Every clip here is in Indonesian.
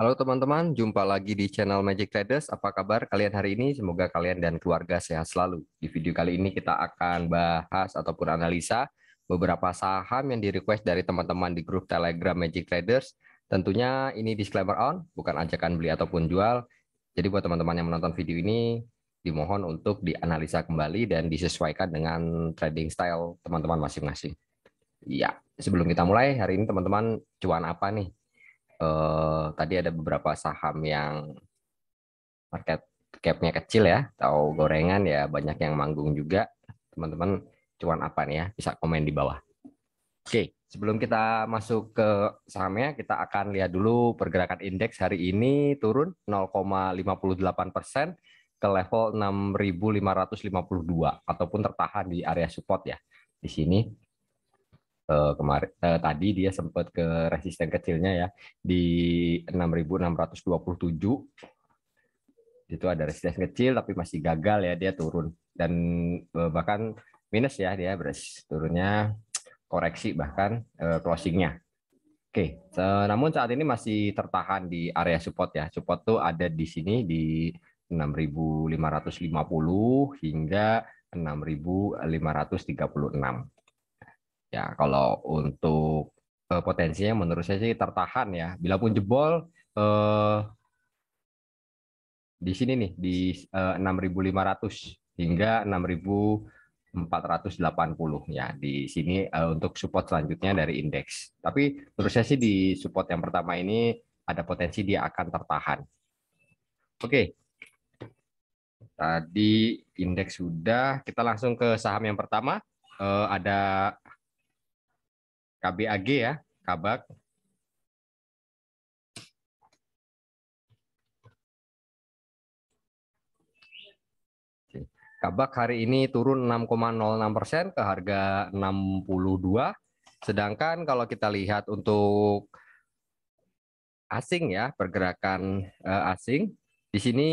Halo teman-teman, jumpa lagi di channel Magic Traders. Apa kabar kalian hari ini? Semoga kalian dan keluarga sehat selalu. Di video kali ini kita akan bahas ataupun analisa beberapa saham yang direquest dari teman-teman di grup Telegram Magic Traders. Tentunya ini disclaimer on, bukan ajakan beli ataupun jual. Jadi buat teman-teman yang menonton video ini, dimohon untuk dianalisa kembali dan disesuaikan dengan trading style teman-teman masing-masing. Ya, sebelum kita mulai, hari ini teman-teman cuan apa nih? eh, tadi ada beberapa saham yang market cap-nya kecil ya, atau gorengan ya banyak yang manggung juga. Teman-teman Cuman apa nih ya? Bisa komen di bawah. Oke, sebelum kita masuk ke sahamnya, kita akan lihat dulu pergerakan indeks hari ini turun 0,58 persen ke level 6.552 ataupun tertahan di area support ya di sini. Eh, kemarin uh, eh, tadi dia sempat ke resisten kecilnya ya di 6627 itu ada resisten kecil tapi masih gagal ya dia turun dan uh, bahkan minus ya dia beres turunnya koreksi bahkan uh, closingnya Oke, okay. Uh, namun saat ini masih tertahan di area support ya. Support tuh ada di sini di 6.550 hingga 6.536. Ya, kalau untuk uh, potensinya menurut saya sih tertahan ya. Bila pun jebol uh, di sini nih di uh, eh, 6.500 hingga 6.480 ya. Di sini uh, untuk support selanjutnya dari indeks. Tapi menurut saya sih di support yang pertama ini ada potensi dia akan tertahan. Oke. Tadi indeks sudah, kita langsung ke saham yang pertama. ada KBAG ya, Kabak. Kabak hari ini turun 6,06 persen ke harga 62. Sedangkan kalau kita lihat untuk asing ya, pergerakan eh, asing, di sini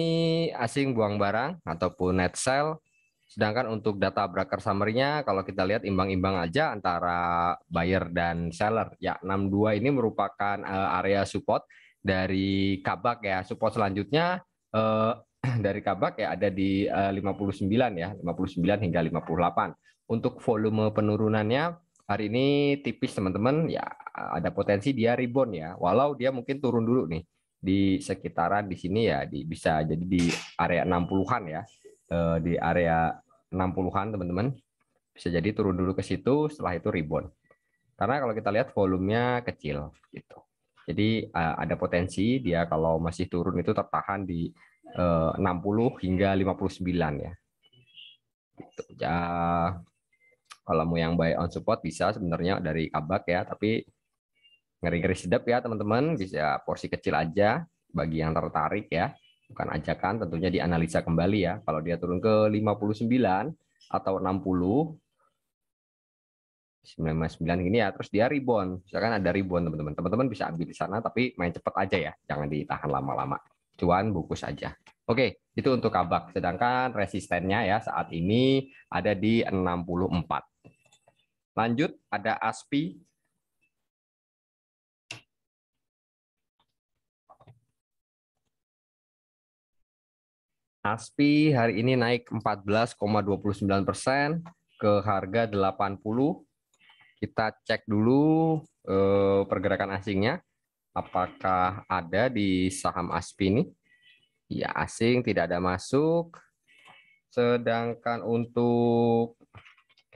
asing buang barang ataupun net sale Sedangkan untuk data broker summary-nya kalau kita lihat imbang-imbang aja antara buyer dan seller. Ya, 62 ini merupakan uh, area support dari Kabak ya. Support selanjutnya uh, dari Kabak ya ada di eh, uh, 59 ya, 59 hingga 58. Untuk volume penurunannya hari ini tipis teman-teman ya ada potensi dia rebound ya. Walau dia mungkin turun dulu nih di sekitaran di sini ya di bisa jadi di area 60-an ya uh, di area 60-an teman-teman. Bisa jadi turun dulu ke situ, setelah itu rebound. Karena kalau kita lihat volumenya kecil gitu. Jadi uh, ada potensi dia kalau masih turun itu tertahan di eh, uh, 60 hingga 59 ya. Gitu. Ya kalau mau yang buy on support bisa sebenarnya dari kabak ya, tapi ngeri-ngeri sedap ya teman-teman, bisa porsi kecil aja bagi yang tertarik ya bukan ajakan tentunya dianalisa kembali ya. Kalau dia turun ke 59 atau 60 99 ini ya, terus dia rebound. Misalkan ada rebound teman-teman. Teman-teman bisa ambil di sana tapi main cepat aja ya, jangan ditahan lama-lama. Cuan bungkus aja. Oke, itu untuk kabak. Sedangkan resistennya ya saat ini ada di 64. Lanjut ada aspi ASPI hari ini naik 14,29 persen ke harga 80. Kita cek dulu eh, pergerakan asingnya. Apakah ada di saham ASPI ini? Ya, asing tidak ada masuk. Sedangkan untuk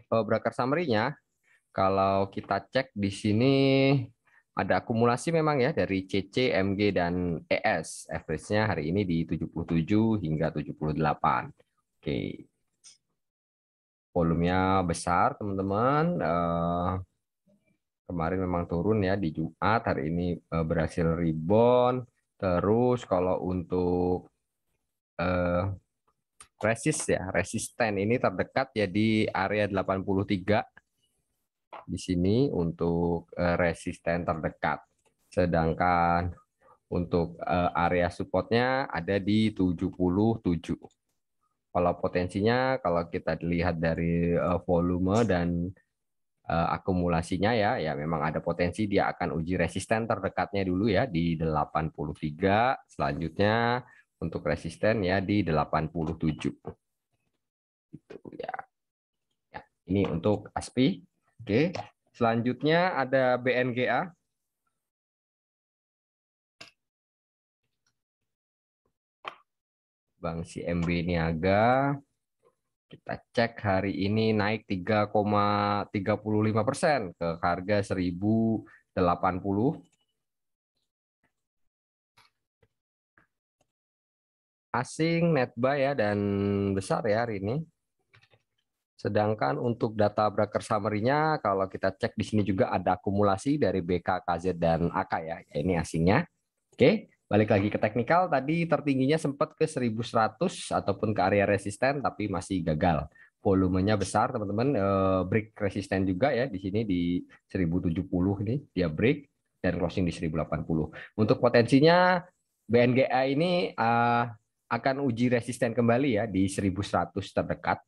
eh, broker summary-nya, kalau kita cek di sini ada akumulasi memang ya dari CC, MG, dan ES. Average-nya hari ini di 77 hingga 78. Oke. Volumenya besar, teman-teman. Eh, kemarin memang turun ya di Jumat, hari ini eh, berhasil rebound. Terus kalau untuk eh, resist ya, resisten ini terdekat ya di area 83 di sini untuk eh, resisten terdekat. Sedangkan untuk eh, area supportnya ada di 77. Kalau potensinya kalau kita lihat dari eh, volume dan akumulasinya ya, ya memang ada potensi dia akan uji resisten terdekatnya dulu ya di 83, selanjutnya untuk resisten ya di 87. Itu ya. ya. Ini untuk ASPI Oke, selanjutnya ada BNGA. Bank CMB Niaga. Kita cek hari ini naik 3,35 persen ke harga 1080. Asing, net buy ya, dan besar ya hari ini. Sedangkan untuk data broker summary-nya, kalau kita cek di sini juga ada akumulasi dari BK, KZ, dan AK ya. ya. Ini asingnya. Oke, balik lagi ke teknikal. Tadi tertingginya sempat ke 1100 ataupun ke area resisten, tapi masih gagal. Volumenya besar, teman-teman. Eh, break resisten juga ya di sini di 1070 ini dia break dan closing di 1080. Untuk potensinya BNGA ini eh, akan uji resisten kembali ya di 1100 terdekat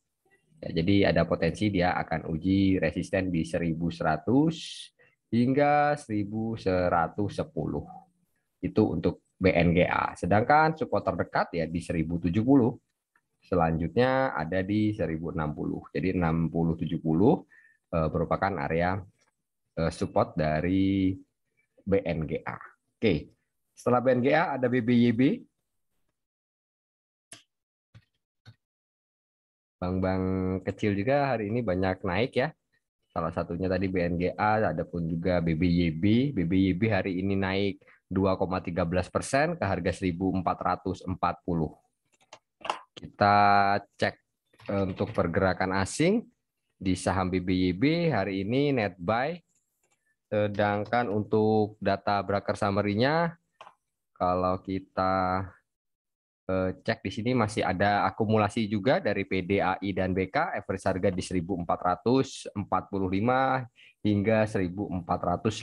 Ya, jadi ada potensi dia akan uji resisten di 1100 hingga 1110. Itu untuk BNGA. Sedangkan support terdekat ya di 1070. Selanjutnya ada di 1060. Jadi 6070 eh, merupakan area eh, support dari BNGA. Oke. Setelah BNGA ada BBYB bank-bank kecil juga hari ini banyak naik ya. Salah satunya tadi BNGA, ada pun juga BBYB. BBYB hari ini naik 2,13 persen ke harga 1.440. Kita cek eh, untuk pergerakan asing di saham BBYB hari ini net buy. Sedangkan untuk data broker summary-nya, kalau kita Eh, cek di sini masih ada akumulasi juga dari PDAI dan BK average harga di 1445 hingga 1458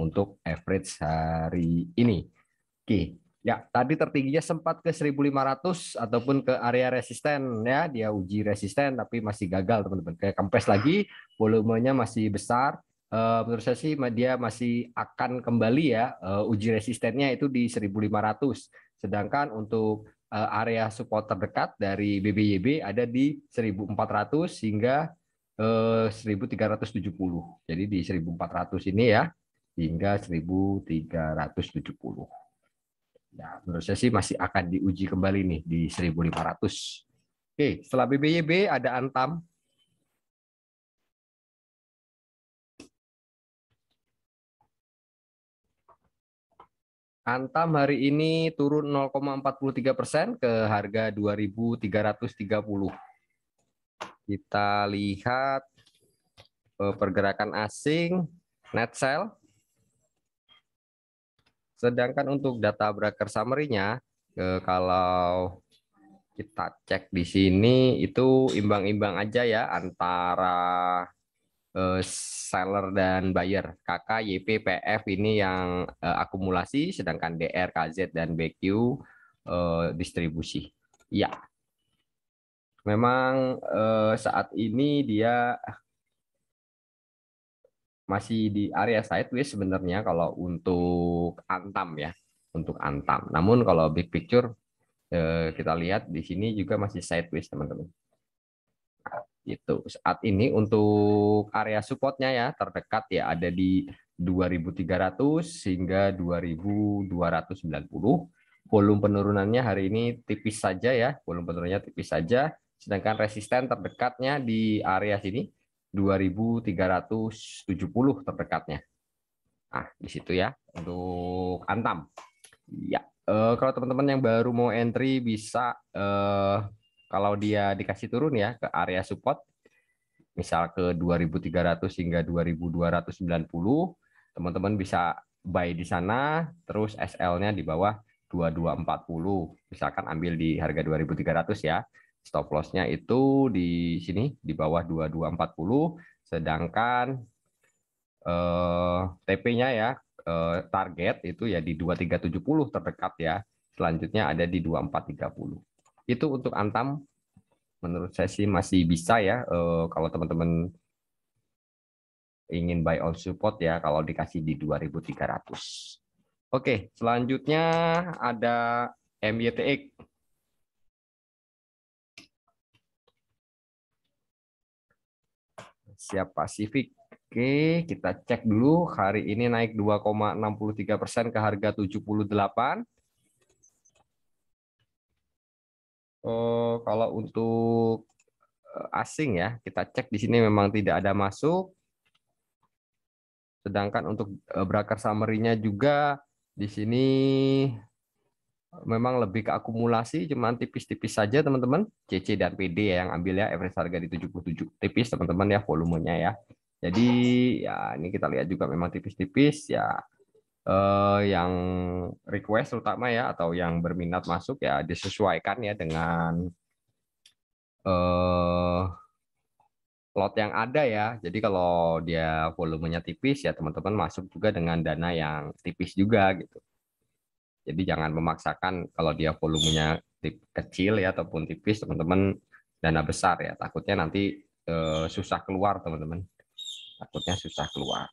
untuk average hari ini. Oke. Ya, tadi tertingginya sempat ke 1500 ataupun ke area resisten ya, dia uji resisten tapi masih gagal teman-teman. Kayak kempes lagi, volumenya masih besar, eh, menurut saya sih dia masih akan kembali ya eh, uji resistennya itu di 1500 Sedangkan untuk eh, area support terdekat dari BBYB ada di 1400 hingga 1370. Eh, Jadi di 1400 ini ya hingga 1370. Nah, ya, menurut saya sih masih akan diuji kembali nih di 1500. Oke, setelah BBYB ada Antam Antam hari ini turun 0,43 persen ke harga 2.330. Kita lihat eh, pergerakan asing, net sell. Sedangkan untuk data broker summary-nya, eh, kalau kita cek di sini itu imbang-imbang aja ya antara Eh, seller dan buyer. KK, YP, PF ini yang eh, akumulasi, sedangkan DR, KZ, dan BQ eh, distribusi. Ya, memang saat ini dia masih di area sideways sebenarnya kalau untuk antam ya, untuk antam. Namun kalau big picture kita lihat di sini juga masih sideways teman-teman itu saat ini untuk area supportnya ya terdekat ya ada di 2300 hingga 2290 volume penurunannya hari ini tipis saja ya volume penurunannya tipis saja sedangkan resisten terdekatnya di area sini 2370 terdekatnya nah di situ ya untuk antam ya e, kalau teman-teman yang baru mau entry bisa e, kalau dia dikasih turun ya ke area support misal ke 2300 hingga 2290 teman-teman bisa buy di sana terus SL-nya di bawah 2240 misalkan ambil di harga 2300 ya stop loss-nya itu di sini di bawah 2240 sedangkan eh, TP-nya ya eh, target itu ya di 2370 terdekat ya selanjutnya ada di 2430 itu untuk Antam menurut saya sih masih bisa ya uh, kalau teman-teman ingin buy on support ya kalau dikasih di 2300. Oke, selanjutnya ada MYTX. Siap Pasifik. Oke, kita cek dulu hari ini naik 2,63% ke harga 78 Oh, kalau untuk eh, asing ya, kita cek di sini memang tidak ada masuk. Sedangkan untuk eh, braker summary-nya juga di sini memang lebih ke akumulasi, cuman tipis-tipis saja teman-teman. CC dan PD ya yang ambil ya, average harga di 77 tipis teman-teman ya volumenya ya. Jadi ya ini kita lihat juga memang tipis-tipis ya eh, yang request terutama ya atau yang berminat masuk ya disesuaikan ya dengan uh, lot yang ada ya. Jadi kalau dia volumenya tipis ya teman-teman masuk juga dengan dana yang tipis juga gitu. Jadi jangan memaksakan kalau dia volumenya kecil ya ataupun tipis teman-teman dana besar ya takutnya nanti uh, susah keluar teman-teman takutnya susah keluar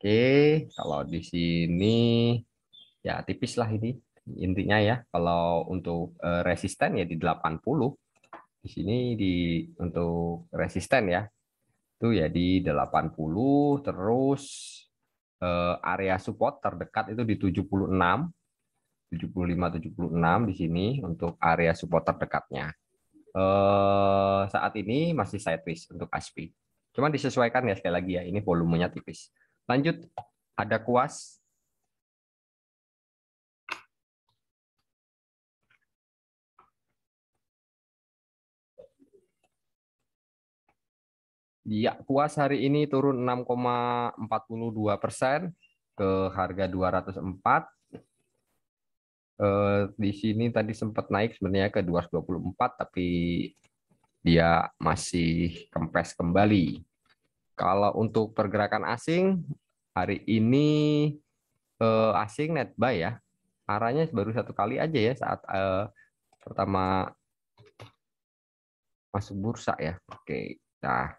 Oke, kalau di sini ya tipis lah ini intinya ya. Kalau untuk eh, resisten ya di 80, di sini di untuk resisten ya itu ya di 80 terus eh, area support terdekat itu di 76 75 76 di sini untuk area support terdekatnya. Eh, saat ini masih sideways untuk ASPI. Cuman disesuaikan ya sekali lagi ya ini volumenya tipis. Lanjut, ada kuas. Ya, kuas hari ini turun 6,42 persen ke harga 204 eh, di sini tadi sempat naik sebenarnya ke 224 tapi dia masih kempes kembali. Kalau untuk pergerakan asing Hari ini uh, asing net buy ya. Arahnya baru satu kali aja ya saat eh, pertama masuk bursa ya. Oke. Nah,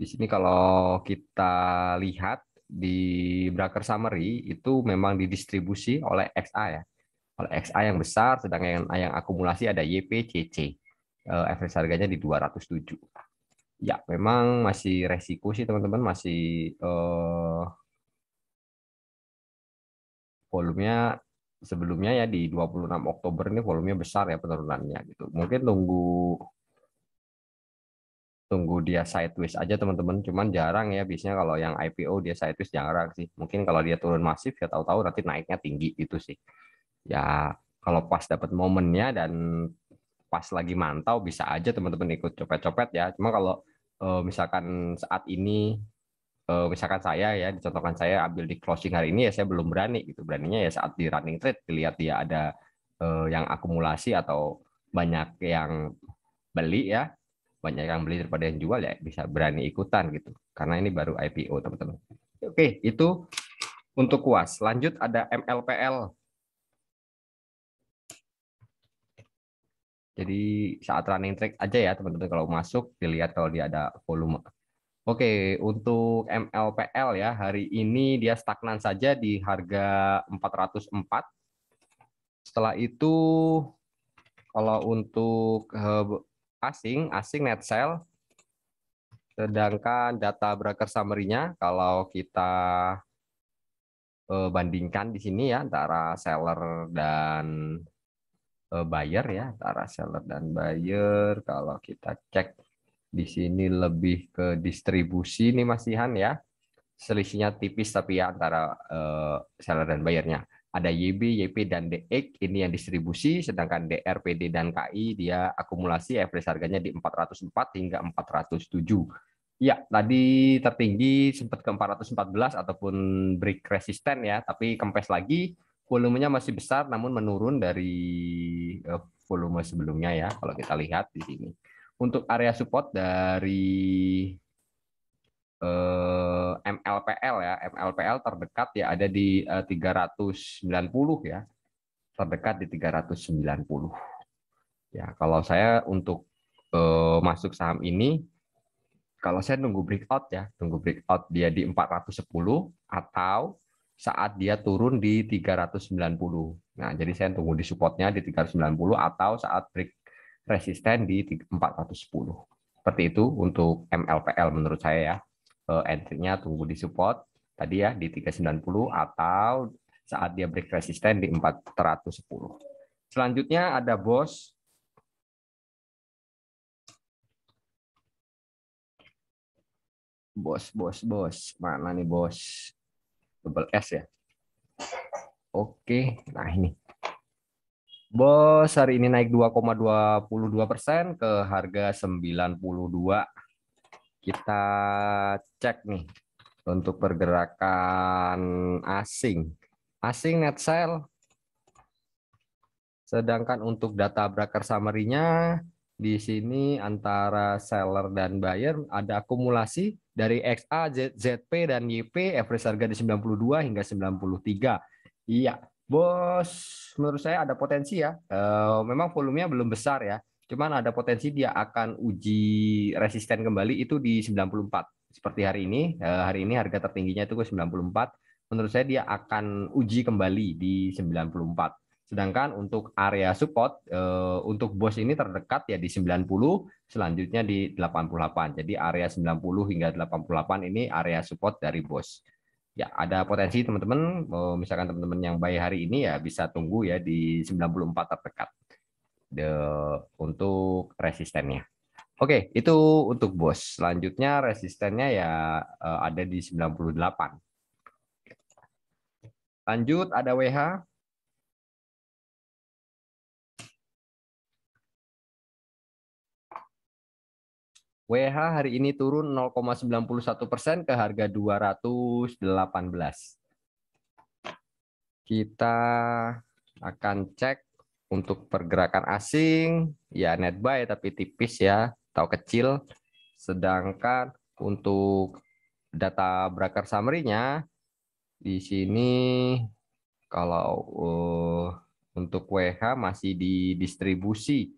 di sini kalau kita lihat di broker summary itu memang didistribusi oleh XA ya. Oleh XA yang besar sedangkan yang, yang akumulasi ada YPCC. Eh, efek harganya di 207 ya memang masih resiko sih teman-teman masih uh, volumenya sebelumnya ya di 26 Oktober ini volumenya besar ya penurunannya gitu. Mungkin tunggu tunggu dia sideways aja teman-teman. Cuman jarang ya biasanya kalau yang IPO dia sideways jarang sih. Mungkin kalau dia turun masif ya tahu-tahu nanti naiknya tinggi itu sih. Ya kalau pas dapat momennya dan pas lagi mantau bisa aja teman-teman ikut copet-copet ya. Cuma kalau eh, misalkan saat ini Eh, misalkan saya ya dicontohkan saya ambil di closing hari ini ya saya belum berani gitu beraninya ya saat di running trade dilihat dia ada uh, yang akumulasi atau banyak yang beli ya banyak yang beli daripada yang jual ya bisa berani ikutan gitu karena ini baru IPO teman-teman oke itu untuk kuas lanjut ada MLPL jadi saat running track aja ya teman-teman kalau masuk dilihat kalau dia ada volume Oke, untuk MLPL ya, hari ini dia stagnan saja di harga 404. Setelah itu kalau untuk eh, asing, asing net sell sedangkan data broker summary-nya kalau kita eh, bandingkan di sini ya antara seller dan eh, buyer ya, antara seller dan buyer kalau kita cek di sini lebih ke distribusi nih Mas Ihan ya. Selisihnya tipis tapi ya antara uh, seller dan bayarnya. Ada YB, YP, dan DX ini yang distribusi, sedangkan DR, PD, dan KI dia akumulasi average harganya di 404 hingga 407. Ya, tadi tertinggi sempat ke 414 ataupun break resisten ya, tapi kempes lagi volumenya masih besar namun menurun dari eh, volume sebelumnya ya kalau kita lihat di sini. Untuk area support dari eh, MLPL ya, MLPL terdekat ya ada di eh, 390 ya. Terdekat di 390. Ya, kalau saya untuk eh, masuk saham ini kalau saya nunggu breakout ya, tunggu breakout dia di 410 atau saat dia turun di 390. Nah, jadi saya tunggu di supportnya di 390 atau saat break resisten di 410. Seperti itu untuk MLPL menurut saya ya. Eh, entry-nya tunggu di support tadi ya di 390 atau saat dia break resisten di 410. Selanjutnya ada BOS bos bos bos mana nih bos double S ya oke nah ini Bos, hari ini naik 2,22 persen ke harga 92. Kita cek nih untuk pergerakan asing. Asing net sell Sedangkan untuk data broker summary-nya di sini antara seller dan buyer ada akumulasi dari XA, ZP, dan YP average harga di 92 hingga 93. Iya, Bos, menurut saya ada potensi ya. Uh, memang volumenya belum besar ya. Cuman ada potensi dia akan uji resisten kembali itu di 94. Seperti hari ini, uh, hari ini harga tertingginya itu ke 94. Menurut saya dia akan uji kembali di 94. Sedangkan untuk area support eh, untuk bos ini terdekat ya di 90, selanjutnya di 88. Jadi area 90 hingga 88 ini area support dari bos ya ada potensi teman-teman misalkan teman-teman yang bayi hari ini ya bisa tunggu ya di 94 terdekat the untuk resistennya. Oke, itu untuk bos. Selanjutnya resistennya ya eh, ada di 98. Lanjut ada WH WH hari ini turun 0,91 persen ke harga 218. Kita akan cek untuk pergerakan asing, ya net buy tapi tipis ya, atau kecil. Sedangkan untuk data broker summary-nya, di sini kalau uh, untuk WH masih didistribusi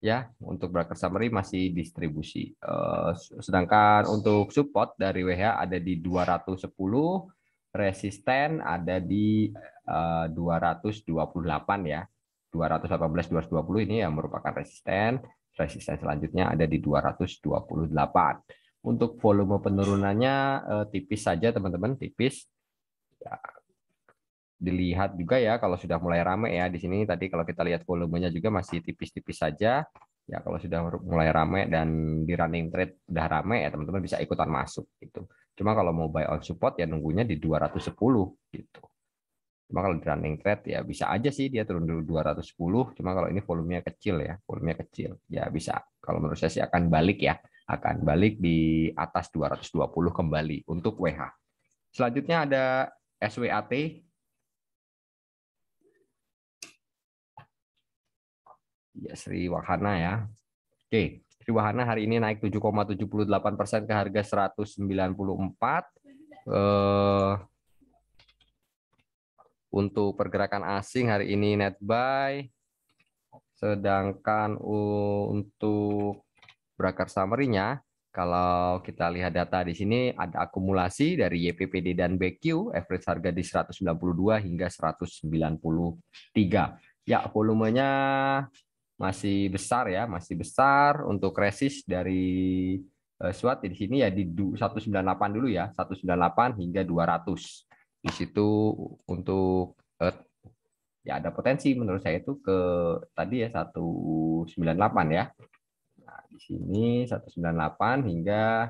ya untuk broker summary masih distribusi. Eh, sedangkan untuk support dari WH ada di 210, resisten ada di 228 eh, ya. 218 220 ini yang merupakan resisten, resisten selanjutnya ada di 228. Untuk volume penurunannya eh, tipis saja teman-teman, tipis. Ya, dilihat juga ya kalau sudah mulai rame ya di sini tadi kalau kita lihat volumenya juga masih tipis-tipis saja ya kalau sudah mulai rame dan di running trade sudah rame ya teman-teman bisa ikutan masuk gitu cuma kalau mau buy on support ya nunggunya di 210 gitu cuma kalau di running trade ya bisa aja sih dia turun dulu 210 cuma kalau ini volumenya kecil ya volumenya kecil ya bisa kalau menurut saya sih akan balik ya akan balik di atas 220 kembali untuk WH selanjutnya ada SWAT ya Sri Wahana ya. Oke, Sri Wahana hari ini naik 7,78 persen ke harga 194. Eh, untuk pergerakan asing hari ini net buy, sedangkan untuk broker summary-nya kalau kita lihat data di sini ada akumulasi dari YPPD dan BQ, average harga di 192 hingga 193. Ya, volumenya masih besar ya, masih besar untuk resist dari eh, SWAT di sini ya di 198 dulu ya, 198 hingga 200. Di situ untuk eh, ya ada potensi menurut saya itu ke tadi ya 198 ya. Nah, di sini 198 hingga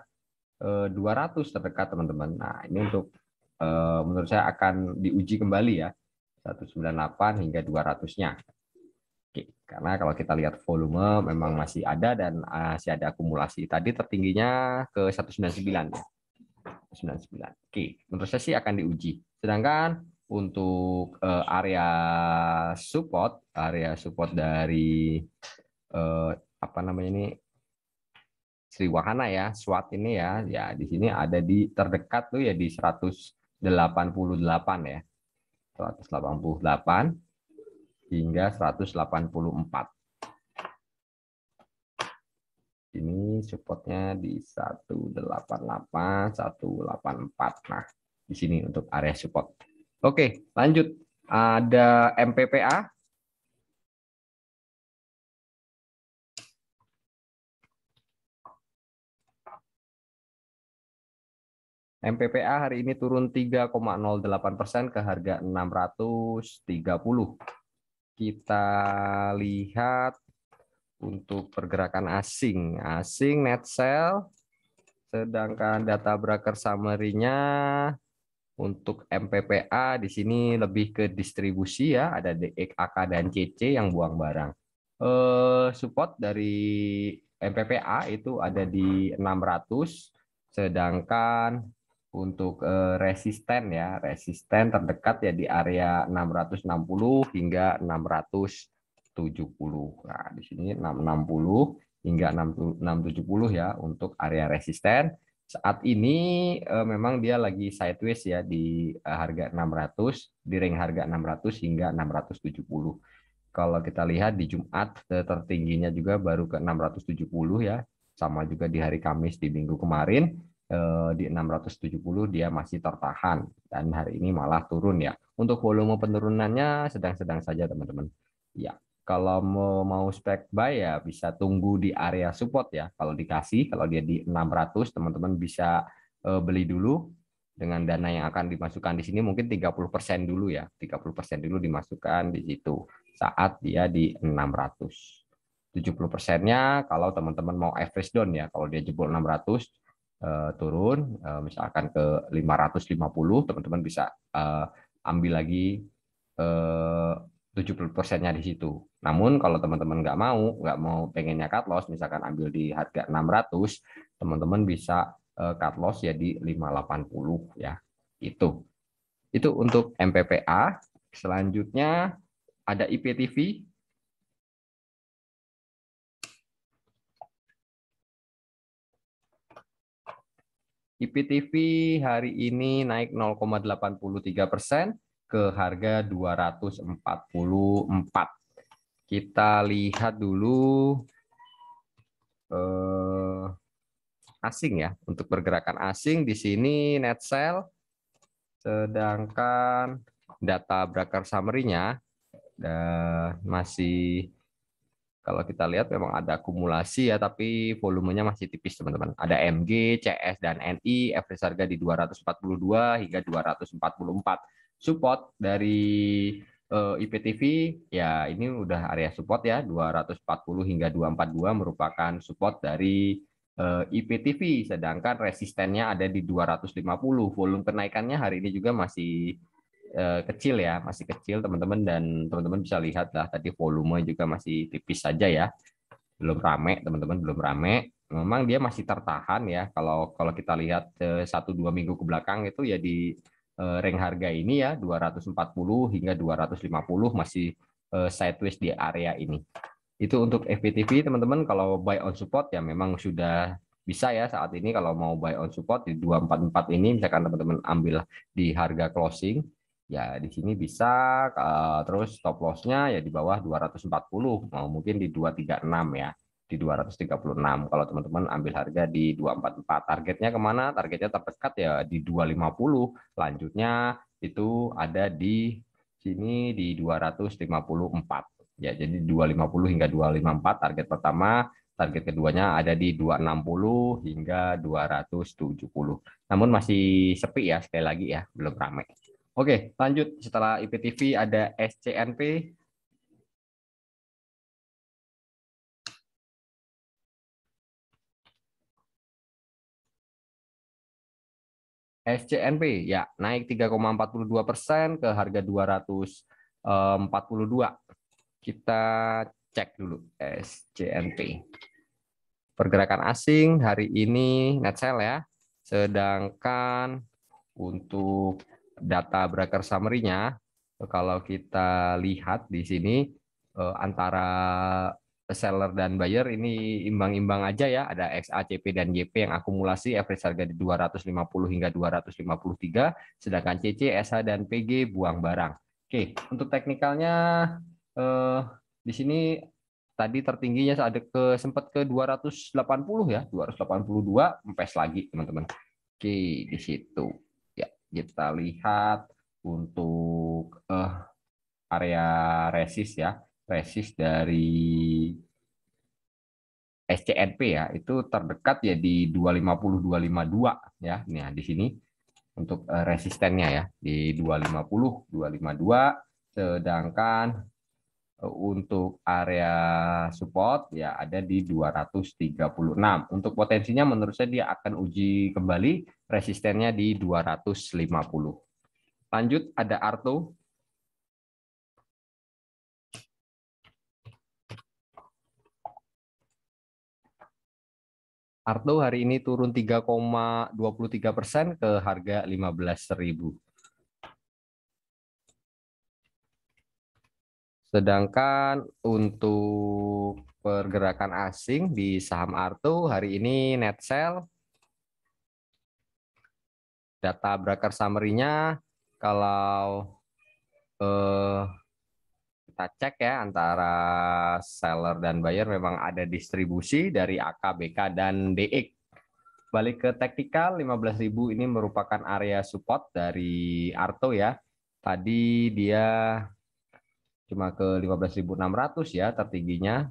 200 eh, terdekat teman-teman. Nah, ini untuk menurut saya akan diuji kembali ya. 198 hingga 200-nya. Karena kalau kita lihat volume memang masih ada dan ah, masih ada akumulasi. Tadi tertingginya ke 199. 199. Oke, menurut saya sih akan diuji. Sedangkan untuk eh, area support, area support dari eh, apa namanya ini Sri Wahana ya, SWAT ini ya, ya di sini ada di terdekat tuh ya di 188 ya. 188 hingga 184. Ini supportnya di 188, 184. Nah, di sini untuk area support. Oke, lanjut. Ada MPPA. MPPA hari ini turun 3,08 persen ke harga 630 kita lihat untuk pergerakan asing. Asing net sell, sedangkan data broker summary-nya untuk MPPA di sini lebih ke distribusi ya, ada DXAK dan CC yang buang barang. Eh, support dari MPPA itu ada di 600, sedangkan untuk uh, resisten ya, resisten terdekat ya di area 660 hingga 670. Nah, di sini 660 hingga 670 ya untuk area resisten. Saat ini uh, memang dia lagi sideways ya di uh, harga 600, di ring harga 600 hingga 670. Kalau kita lihat di Jumat tertingginya juga baru ke 670 ya, sama juga di hari Kamis di minggu kemarin Eh, di 670 dia masih tertahan dan hari ini malah turun ya. Untuk volume penurunannya sedang-sedang saja teman-teman. Ya, kalau mau mau spek buy ya bisa tunggu di area support ya. Kalau dikasih kalau dia di 600 teman-teman bisa eh, beli dulu dengan dana yang akan dimasukkan di sini mungkin 30% dulu ya. 30% dulu dimasukkan di situ saat dia di 600. 70%-nya kalau teman-teman mau average down ya. Kalau dia jebol 600 Eh, turun eh, misalkan ke 550 teman-teman bisa eh, ambil lagi 70 persennya di situ. Namun kalau teman-teman nggak mau, nggak mau pengennya cut loss, misalkan ambil di harga 600, teman-teman bisa cut loss jadi ya 580 ya. Itu. Itu untuk MPPA. Selanjutnya ada IPTV IPTV hari ini naik 0,83 persen ke harga 244. Kita lihat dulu eh, asing ya. Untuk pergerakan asing di sini net sell, sedangkan data broker summary-nya eh, masih kalau kita lihat memang ada akumulasi ya, tapi volumenya masih tipis teman-teman. Ada MG, CS, dan NI, average harga di 242 hingga 244. Support dari uh, eh, IPTV, ya ini udah area support ya, 240 hingga 242 merupakan support dari uh, eh, IPTV, sedangkan resistennya ada di 250. Volume kenaikannya hari ini juga masih Eh, kecil ya, masih kecil teman-teman dan teman-teman bisa lihat lah tadi volume juga masih tipis saja ya. Belum rame teman-teman, belum rame. Memang dia masih tertahan ya. Kalau kalau kita lihat eh, satu dua minggu ke belakang itu ya di eh, ring harga ini ya 240 hingga 250 masih sideways di area ini. Itu untuk FPTV teman-teman kalau buy on support ya memang sudah bisa ya saat ini kalau mau buy on support di 244 ini misalkan teman-teman ambil di harga closing ya di sini bisa eh, terus stop loss-nya ya di bawah 240 mau mungkin di 236 ya di 236 kalau teman-teman ambil harga di 244 targetnya kemana targetnya terdekat ya di 250 lanjutnya itu ada di sini di 254 ya jadi 250 hingga 254 target pertama target keduanya ada di 260 hingga 270. Namun masih sepi ya sekali lagi ya, belum ramai. Oke, lanjut. Setelah IPTV ada SCNP. SCNP ya naik 3,42 persen ke harga 242. Eh, Kita cek dulu SCNP. Pergerakan asing hari ini net sell ya. Sedangkan untuk data breaker summary-nya, kalau kita lihat di sini eh, antara seller dan buyer ini imbang-imbang aja ya. Ada XACP dan JP yang akumulasi average harga di 250 hingga 253, sedangkan CC, SA dan PG buang barang. Oke, untuk teknikalnya eh, di sini tadi tertingginya ada ke sempat ke 280 ya, 282 empes lagi teman-teman. Oke, di situ kita lihat untuk eh, area resist ya, resist dari SCNP ya, itu terdekat ya di 252 ya. Nih ya, di sini untuk eh, resistennya ya di 250 252 sedangkan untuk area support ya ada di 236. Untuk potensinya menurut saya dia akan uji kembali resistennya di 250. Lanjut ada Arto. Arto hari ini turun 3,23 persen ke harga 15.000. Sedangkan untuk pergerakan asing di saham Artu hari ini net sell data broker summary-nya kalau eh, kita cek ya antara seller dan buyer memang ada distribusi dari AKBK dan DX. Balik ke teknikal 15.000 ini merupakan area support dari Arto ya. Tadi dia cuma ke 15.600 ya tertingginya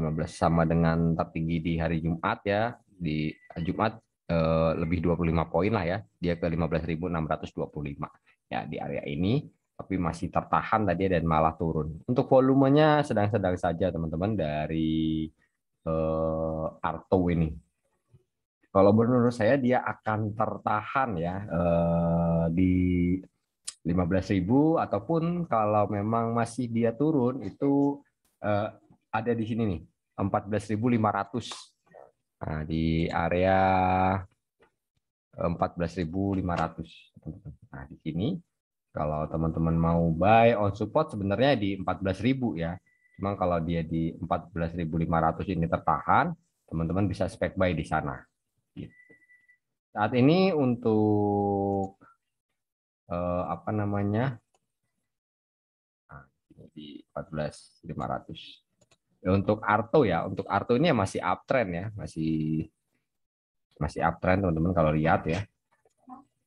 15 sama dengan tertinggi di hari Jumat ya di Jumat eh, lebih 25 poin lah ya dia ke 15.625 ya di area ini tapi masih tertahan tadi dan malah turun untuk volumenya sedang-sedang saja teman-teman dari eh, Arto ini kalau menurut saya dia akan tertahan ya eh, di 15.000 ataupun kalau memang masih dia turun itu uh, ada di sini nih 14.500 nah, di area 14.500 eh, nah di sini kalau teman-teman mau buy on support sebenarnya di 14.000 ya cuma kalau dia di 14.500 ini tertahan teman-teman bisa spek buy di sana saat ini untuk eh, apa namanya nah, di 14500 ya, untuk Arto ya untuk Arto ini ya masih uptrend ya masih masih uptrend teman-teman kalau lihat ya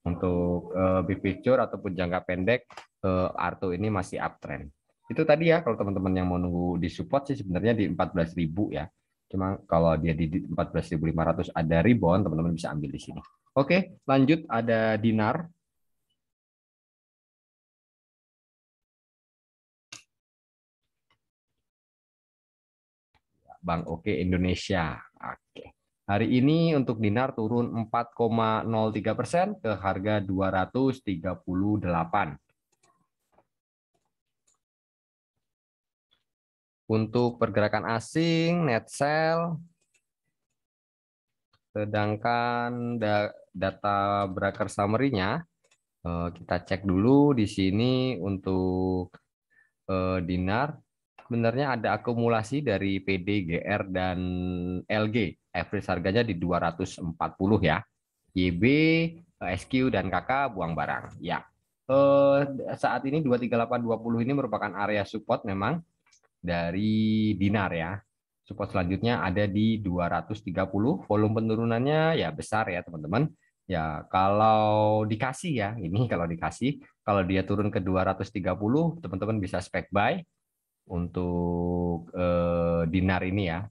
untuk eh, big picture ataupun jangka pendek eh, Arto ini masih uptrend itu tadi ya kalau teman-teman yang mau nunggu di support sih sebenarnya di 14.000 ya Cuma kalau dia di 14.500 ada rebound, teman-teman bisa ambil di sini. Oke, lanjut ada dinar. Bank Oke Indonesia. Oke. Hari ini untuk dinar turun 4,03 persen ke harga 238. Untuk pergerakan asing, net sell, sedangkan data broker summary-nya eh, kita cek dulu di sini untuk eh, dinar sebenarnya ada akumulasi dari PD, GR, dan LG. Average harganya di 240 ya. YB, SQ, dan KK buang barang. Ya. Eh, saat ini 23820 ini merupakan area support memang dari dinar ya. Support selanjutnya ada di 230. Volume penurunannya ya besar ya teman-teman. Ya, kalau dikasih ya, ini kalau dikasih, kalau dia turun ke 230, teman-teman bisa spek buy untuk eh, dinar ini ya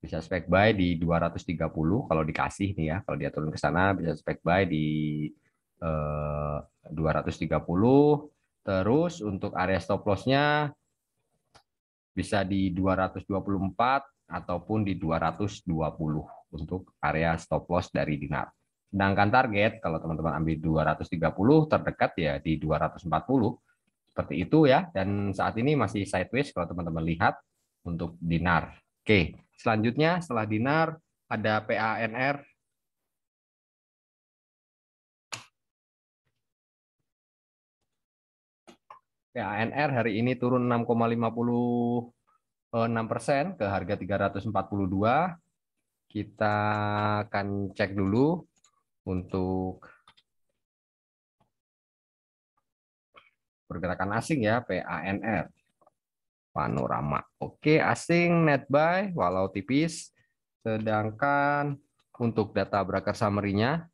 bisa spek buy di 230 kalau dikasih nih ya kalau dia turun ke sana bisa spek buy di eh, 230 terus untuk area stop lossnya bisa di 224 ataupun di 220 untuk area stop loss dari dinar. Sedangkan target kalau teman-teman ambil 230 terdekat ya di 240 seperti itu ya. Dan saat ini masih sideways kalau teman-teman lihat untuk dinar. Oke, selanjutnya setelah dinar ada PANR. PANR hari ini turun 6,56 persen ke harga 342. Kita akan cek dulu untuk pergerakan asing ya PANR panorama. Oke, asing net buy walau tipis. Sedangkan untuk data broker summary-nya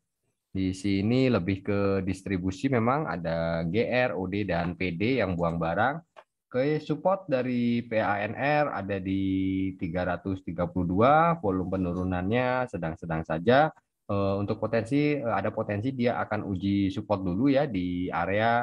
di sini lebih ke distribusi memang ada GR, OD dan PD yang buang barang. Ke support dari PANR ada di 332, volume penurunannya sedang-sedang saja. Eh, untuk potensi eh, ada potensi dia akan uji support dulu ya di area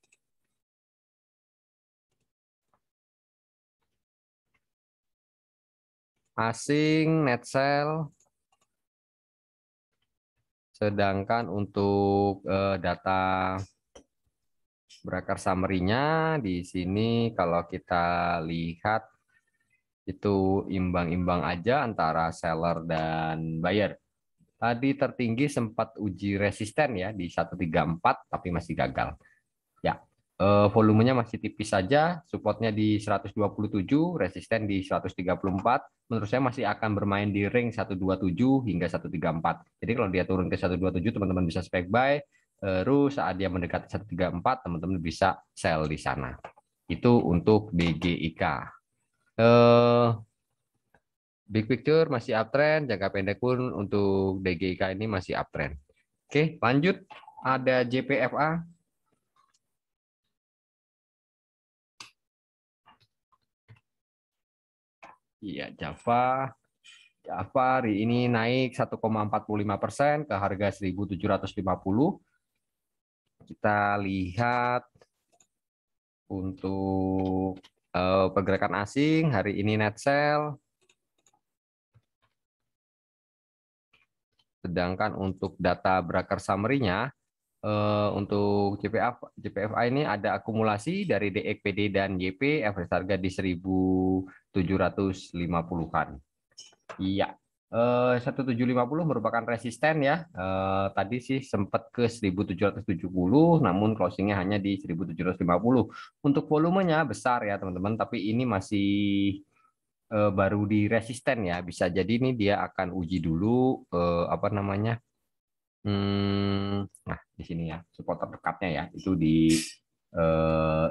asing net sell. Sedangkan untuk uh, data broker summary-nya di sini kalau kita lihat itu imbang-imbang aja antara seller dan buyer. Tadi tertinggi sempat uji resisten ya di 134 tapi masih gagal. Eh, volumenya masih tipis saja, supportnya di 127, resisten di 134. Menurut saya masih akan bermain di ring 127 hingga 134. Jadi kalau dia turun ke 127, teman-teman bisa spek buy. Terus saat dia mendekati 134, teman-teman bisa sell di sana. Itu untuk BGIK. Eh, big picture masih uptrend, jangka pendek pun untuk DGIK ini masih uptrend. Oke, lanjut. Ada JPFA, Iya, Java. Java hari ini naik 1,45 persen ke harga 1.750. Kita lihat untuk eh, pergerakan asing hari ini net sell. Sedangkan untuk data broker summary-nya eh, untuk JPF, JPFA ini ada akumulasi dari DXPD e dan YP, average harga di 1000 750-an. Iya. Eh, 1750 merupakan resisten ya. Eh, tadi sih sempat ke 1770 namun closingnya hanya di 1750. Untuk volumenya besar ya teman-teman, tapi ini masih eh, baru di resisten ya. Bisa jadi ini dia akan uji dulu eh, apa namanya? Hmm, nah di sini ya support terdekatnya ya itu di eh,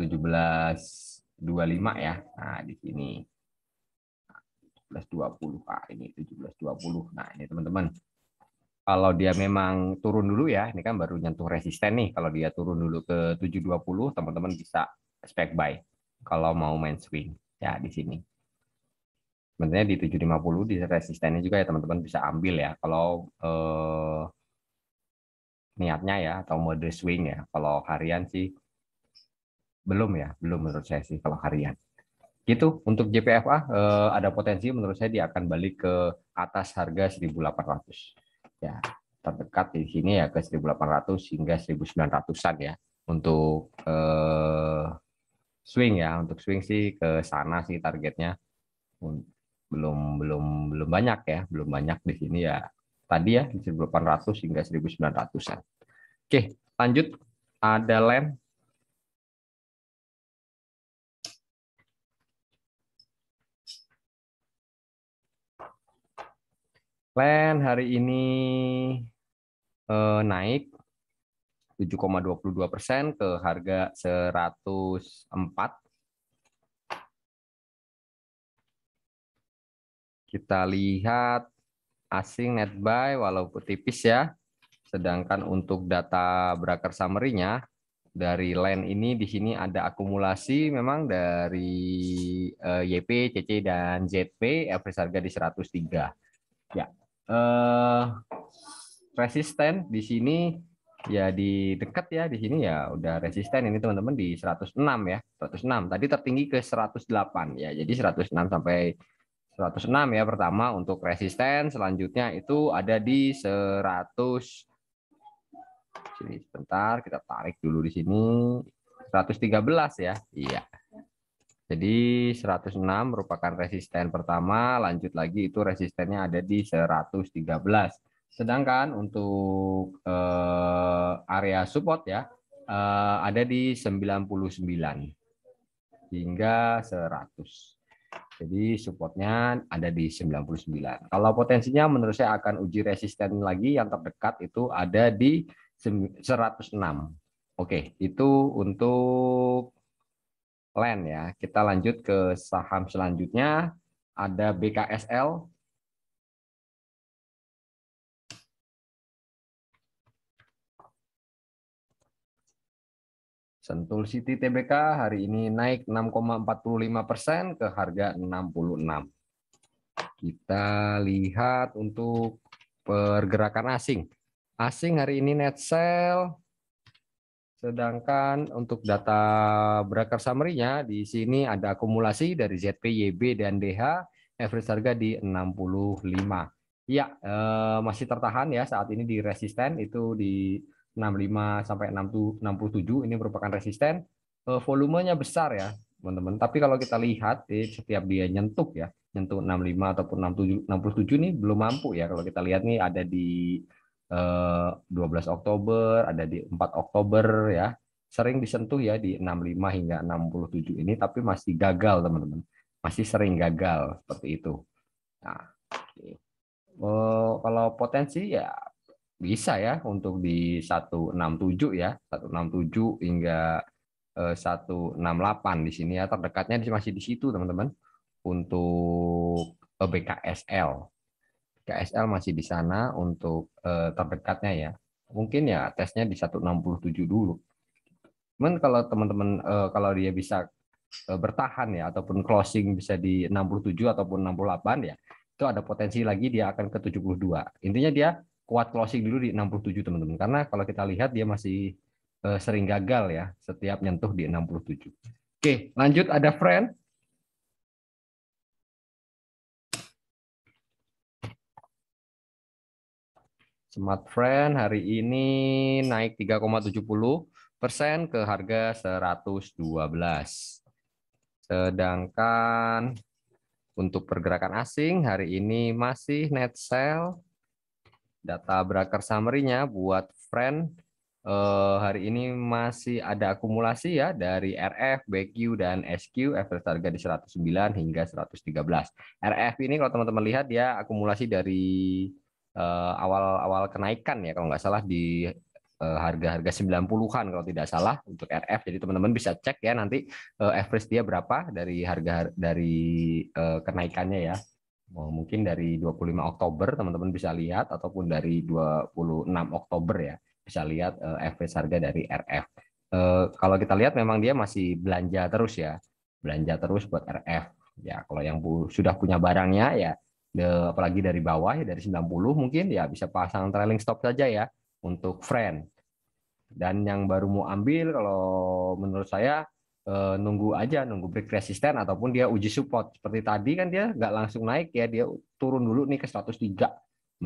17 25 ya. Nah, di sini. 1720. Ah, ini 1720. Nah, ini teman-teman. Kalau dia memang turun dulu ya, ini kan baru nyentuh resisten nih. Kalau dia turun dulu ke 720, teman-teman bisa spec buy kalau mau main swing. Ya, di sini. Sebenarnya di 750 di resistennya juga ya teman-teman bisa ambil ya. Kalau eh, niatnya ya atau mode swing ya. Kalau harian sih belum ya, belum menurut saya sih kalau harian. Gitu untuk JPFA eh, ada potensi menurut saya dia akan balik ke atas harga 1.800. Ya, terdekat di sini ya ke 1.800 hingga 1.900-an ya untuk eh, swing ya, untuk swing sih ke sana sih targetnya belum belum belum banyak ya, belum banyak di sini ya. Tadi ya 1.800 hingga 1.900-an. Oke, lanjut ada lem Land hari ini eh, naik 7,22 persen ke harga 104. Kita lihat asing net buy walaupun tipis ya. Sedangkan untuk data broker summary-nya dari line ini di sini ada akumulasi memang dari eh, YP, CC dan ZP average harga di 103. Ya eh, resisten di sini ya di dekat ya di sini ya udah resisten ini teman-teman di 106 ya 106 tadi tertinggi ke 108 ya jadi 106 sampai 106 ya pertama untuk resisten selanjutnya itu ada di 100 sini sebentar kita tarik dulu di sini 113 ya iya jadi 106 merupakan resisten pertama, lanjut lagi itu resistennya ada di 113. Sedangkan untuk eh, area support ya eh, ada di 99 hingga 100. Jadi supportnya ada di 99. Kalau potensinya menurut saya akan uji resisten lagi yang terdekat itu ada di 106. Oke, itu untuk land ya. Kita lanjut ke saham selanjutnya ada BKSL Sentul City TBK hari ini naik 6,45 persen ke harga 66. Kita lihat untuk pergerakan asing. Asing hari ini net sell Sedangkan untuk data broker summary-nya di sini ada akumulasi dari ZP, YB dan DH average harga di 65. Ya, eh, masih tertahan ya saat ini di resisten itu di 65 sampai 67 ini merupakan resisten. Eh, volumenya besar ya, teman-teman. Tapi kalau kita lihat eh, setiap dia nyentuh ya, nyentuh 65 ataupun 67 67 ini belum mampu ya kalau kita lihat nih ada di 12 eh, Oktober, ada di 4 Oktober ya. Sering disentuh ya di 65 hingga 67 ini tapi masih gagal teman-teman. Masih sering gagal seperti itu. Nah, oh, kalau potensi ya bisa ya untuk di 167 ya, 167 hingga 168 eh, di sini ya terdekatnya masih di situ teman-teman untuk BKSL KSL masih di sana untuk uh, terdekatnya ya. Mungkin ya tesnya di 167 dulu. Cuman kalau teman-teman uh, kalau dia bisa uh, bertahan ya ataupun closing bisa di 67 ataupun 68 ya, itu ada potensi lagi dia akan ke 72. Intinya dia kuat closing dulu di 67 teman-teman karena kalau kita lihat dia masih uh, sering gagal ya setiap nyentuh di 67. Oke, lanjut ada friend Smart Friend hari ini naik 3,70 persen ke harga 112. Sedangkan untuk pergerakan asing hari ini masih net sell. Data broker summary-nya buat friend eh, hari ini masih ada akumulasi ya dari RF, BQ, dan SQ average harga di 109 hingga 113. RF ini kalau teman-teman lihat ya akumulasi dari Eh, awal-awal kenaikan ya kalau nggak salah di eh, harga-harga 90-an kalau tidak salah untuk RF. Jadi teman-teman bisa cek ya nanti eh, average dia berapa dari harga dari kenaikannya ya. Mungkin dari 25 Oktober teman-teman bisa lihat ataupun dari 26 Oktober ya bisa lihat average harga dari RF. Kalau kita lihat memang dia masih belanja terus ya, belanja terus buat RF. Ya kalau yang sudah punya barangnya ya apalagi dari bawah ya dari 90 mungkin ya bisa pasang trailing stop saja ya untuk friend. Dan yang baru mau ambil kalau menurut saya eh, nunggu aja nunggu break resisten ataupun dia uji support seperti tadi kan dia nggak langsung naik ya dia turun dulu nih ke 103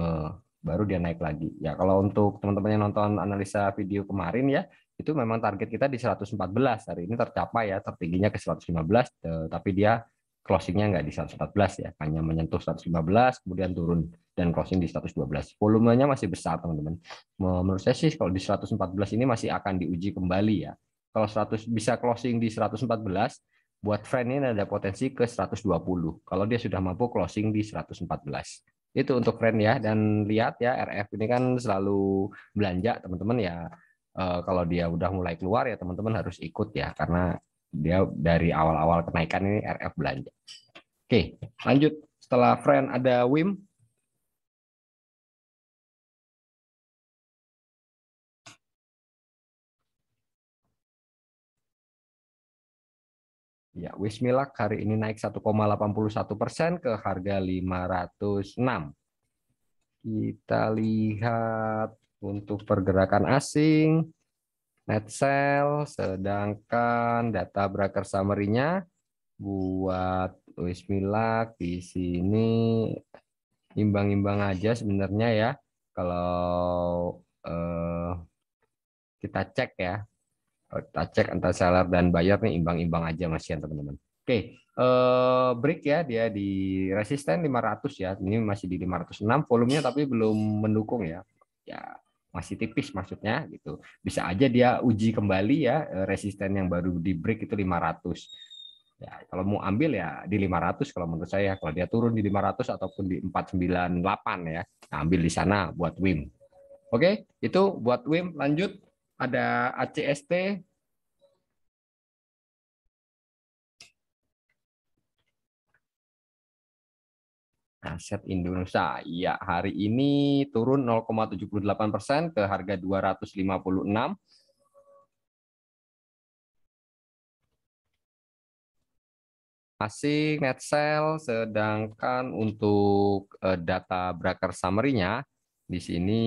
baru dia naik lagi ya kalau untuk teman-teman yang nonton analisa video kemarin ya itu memang target kita di 114 hari ini tercapai ya tertingginya ke 115 eh, tapi dia closingnya nggak di 114 ya, hanya menyentuh 115, kemudian turun dan closing di 112. Volumenya masih besar teman-teman. Menurut saya sih kalau di 114 ini masih akan diuji kembali ya. Kalau 100 bisa closing di 114, buat friend ini ada potensi ke 120. Kalau dia sudah mampu closing di 114. Itu untuk friend ya. Dan lihat ya RF ini kan selalu belanja teman-teman ya. Eh, kalau dia udah mulai keluar ya teman-teman harus ikut ya karena dia dari awal-awal kenaikan ini RF belanja. Oke, lanjut. Setelah friend ada Wim. Ya, Wismilak hari ini naik 1,81 persen ke harga 506. Kita lihat untuk pergerakan asing. Net sale, sedangkan data broker summary-nya buat Wismila di sini imbang-imbang aja sebenarnya ya. Kalau eh, kita cek ya, oh, kita cek antara seller dan buyer nih imbang-imbang aja masih teman-teman. Oke, eh, break ya dia di resisten 500 ya. Ini masih di 506 volumenya tapi belum mendukung ya. Ya, masih tipis maksudnya gitu. Bisa aja dia uji kembali ya eh, resisten yang baru di break itu 500. Ya, kalau mau ambil ya di 500 kalau menurut saya kalau dia turun di 500 ataupun di 498 ya nah, ambil di sana buat WIM. Oke, itu buat WIM lanjut ada ACST aset Indonesia. Iya, hari ini turun 0,78 persen ke harga 256. masih net sell sedangkan untuk eh, data broker summary-nya, di sini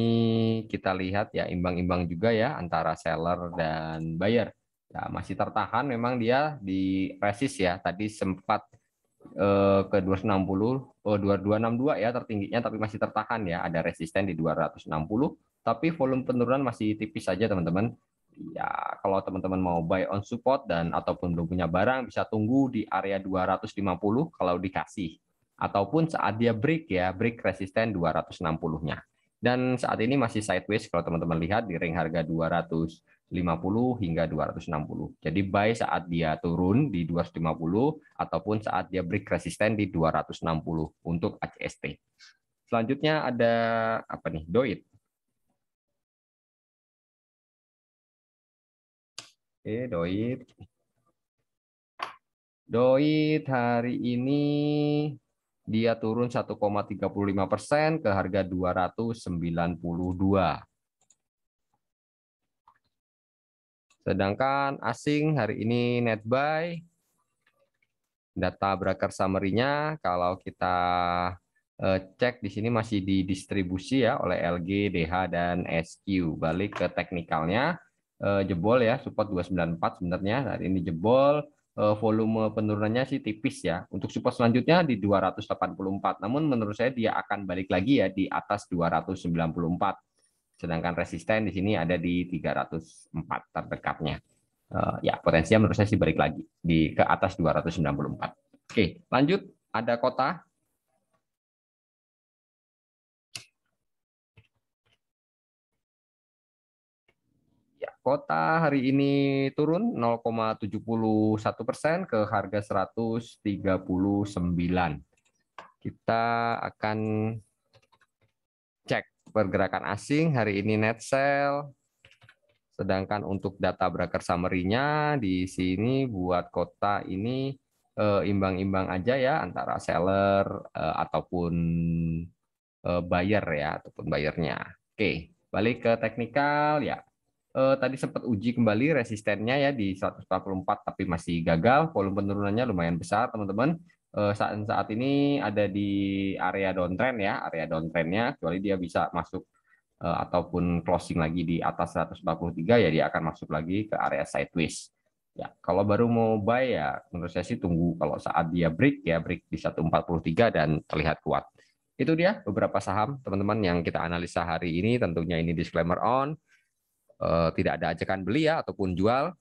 kita lihat ya imbang-imbang juga ya antara seller dan buyer. Ya, masih tertahan memang dia di resist ya. Tadi sempat Eh, ke 260 oh 2262 ya tertingginya tapi masih tertahan ya ada resisten di 260 tapi volume penurunan masih tipis saja teman-teman ya kalau teman-teman mau buy on support dan ataupun belum punya barang bisa tunggu di area 250 kalau dikasih ataupun saat dia break ya break resisten 260-nya dan saat ini masih sideways kalau teman-teman lihat di ring harga 200 250 hingga 260. Jadi buy saat dia turun di 250 ataupun saat dia break resisten di 260 untuk ACST. Selanjutnya ada apa nih? Doit. Oke, Doit. Doit hari ini dia turun 1,35 persen ke harga 292. Sedangkan asing hari ini net buy data broker summary-nya kalau kita eh, cek di sini masih didistribusi ya oleh LG, DH dan SQ. Balik ke teknikalnya eh, jebol ya support 294 sebenarnya hari ini jebol eh, volume penurunannya sih tipis ya. Untuk support selanjutnya di 284. Namun menurut saya dia akan balik lagi ya di atas 294 Sedangkan resisten di sini ada di 304 terdekatnya. Eh, ya, potensinya menurut saya sih balik lagi di ke atas 294. Oke, lanjut. Ada kota Ya kota hari ini turun 0,71 persen ke harga 139. Kita akan pergerakan asing hari ini net sell. Sedangkan untuk data broker summary-nya di sini buat kota ini eh, imbang-imbang aja ya antara seller eh, ataupun eh, buyer ya ataupun bayarnya. Oke, balik ke teknikal ya. tadi sempat uji kembali resistennya ya di 144 tapi masih gagal. Volume penurunannya lumayan besar, teman-teman. Eh, saat saat ini ada di area downtrend ya, area downtrendnya, kecuali dia bisa masuk eh, ataupun closing lagi di atas 143 ya dia akan masuk lagi ke area sideways. Ya, kalau baru mau buy ya menurut saya sih tunggu kalau saat dia break ya break di 143 dan terlihat kuat. Itu dia beberapa saham teman-teman yang kita analisa hari ini tentunya ini disclaimer on eh, tidak ada ajakan beli ya ataupun jual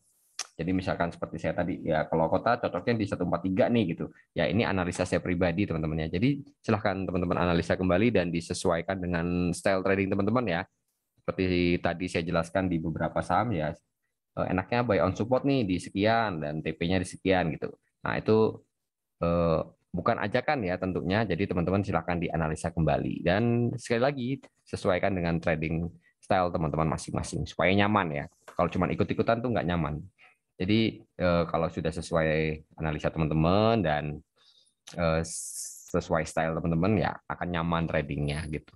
jadi misalkan seperti saya tadi, ya kalau kota cocoknya di 143 nih gitu. Ya ini analisa saya pribadi teman-teman Jadi silahkan teman-teman analisa kembali dan disesuaikan dengan style trading teman-teman ya. Seperti tadi saya jelaskan di beberapa saham ya, eh, enaknya buy on support nih di sekian dan TP-nya di sekian gitu. Nah itu eh, bukan ajakan ya tentunya. Jadi teman-teman silahkan dianalisa kembali dan sekali lagi sesuaikan dengan trading style teman-teman masing-masing supaya nyaman ya. Kalau cuma ikut-ikutan tuh nggak nyaman. Jadi eh, kalau sudah sesuai analisa teman-teman dan eh, sesuai style teman-teman ya akan nyaman tradingnya gitu.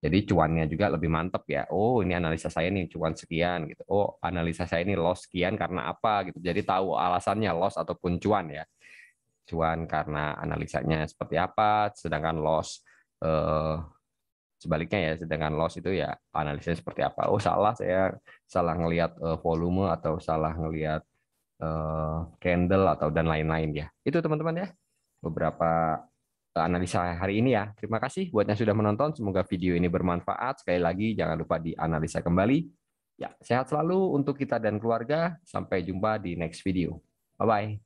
Jadi cuannya juga lebih mantep ya. Oh ini analisa saya nih cuan sekian gitu. Oh analisa saya ini loss sekian karena apa gitu. Jadi tahu alasannya loss ataupun cuan ya. Cuan karena analisanya seperti apa, sedangkan loss eh, sebaliknya ya sedangkan loss itu ya analisnya seperti apa oh salah saya salah ngelihat eh, volume atau salah ngelihat eh, candle atau dan lain-lain ya itu teman-teman ya beberapa analisa hari ini ya terima kasih buat yang sudah menonton semoga video ini bermanfaat sekali lagi jangan lupa dianalisa kembali ya sehat selalu untuk kita dan keluarga sampai jumpa di next video bye bye